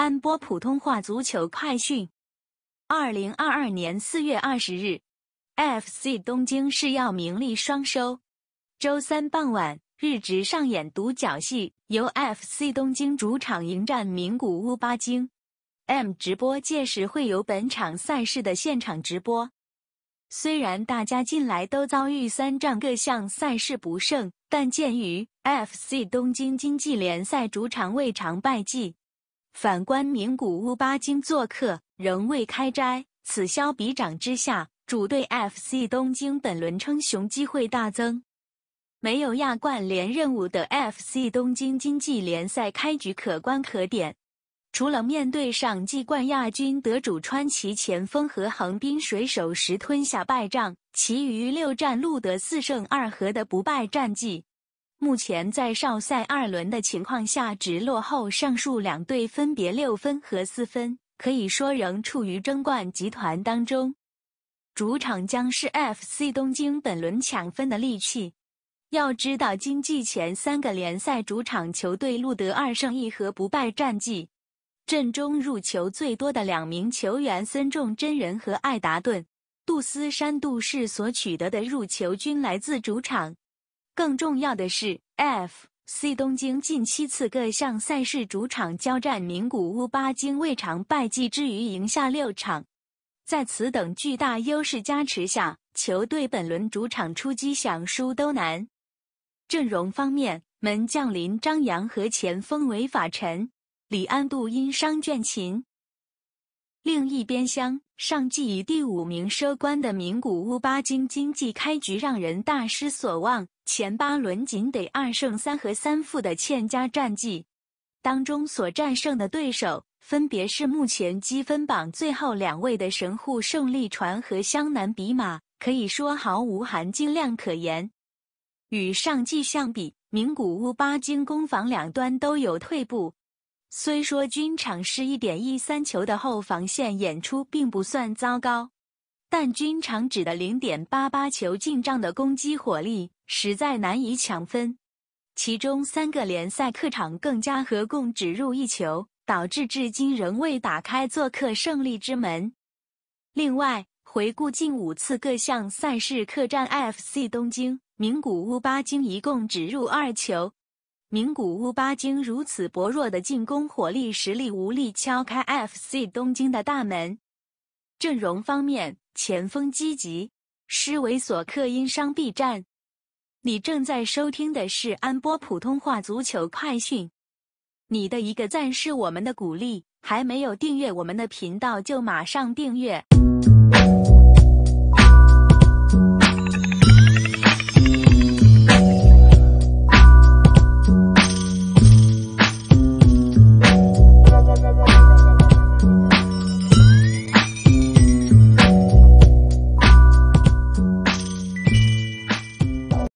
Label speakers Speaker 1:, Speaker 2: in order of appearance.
Speaker 1: 安播普通话足球快讯：二零二二年四月二十日，F C 东京是要名利双收。周三傍晚，日职上演独角戏，由 F C 东京主场迎战名古屋八京。M 直播届时会有本场赛事的现场直播。虽然大家近来都遭遇三战各项赛事不胜，但鉴于 F C 东京经济联赛主场未尝败绩。反观名古屋八金做客仍未开斋，此消彼长之下，主队 F.C. 东京本轮称雄机会大增。没有亚冠连任务的 F.C. 东京，经济联赛开局可观可点。除了面对上季冠亚军得主川崎前锋和横滨水手时吞下败仗，其余六战录得四胜二和的不败战绩。目前在少赛二轮的情况下，只落后上述两队分别六分和四分，可以说仍处于争冠集团当中。主场将是 F.C. 东京本轮抢分的利器。要知道，今季前三个联赛主场球队录得二胜一和不败战绩，阵中入球最多的两名球员孙重真人和艾达顿、杜斯山杜士所取得的入球均来自主场。更重要的是，F C 东京近七次各项赛事主场交战名古屋八鲸未尝败绩之余赢下六场，在此等巨大优势加持下，球队本轮主场出击想输都难。阵容方面，门将林张扬和前锋韦法臣、李安度因伤倦勤。另一边厢，上季以第五名收官的名古屋八金经济开局让人大失所望。前八轮仅得二胜三和三负的欠佳战绩，当中所战胜的对手分别是目前积分榜最后两位的神户胜利船和湘南比马，可以说毫无含金量可言。与上季相比，名古屋八金攻防两端都有退步，虽说均场失一点一三球的后防线演出并不算糟糕。但均场指的零点八八球进账的攻击火力实在难以抢分，其中三个联赛客场更加合共只入一球，导致至今仍未打开做客胜利之门。另外，回顾近五次各项赛事客战 F.C. 东京，名古屋八京一共只入二球，名古屋八京如此薄弱的进攻火力实力，无力敲开 F.C. 东京的大门。阵容方面。前锋积极，施维索克因伤必战。你正在收听的是安波普通话足球快讯。你的一个赞是我们的鼓励，还没有订阅我们的频道就马上订阅。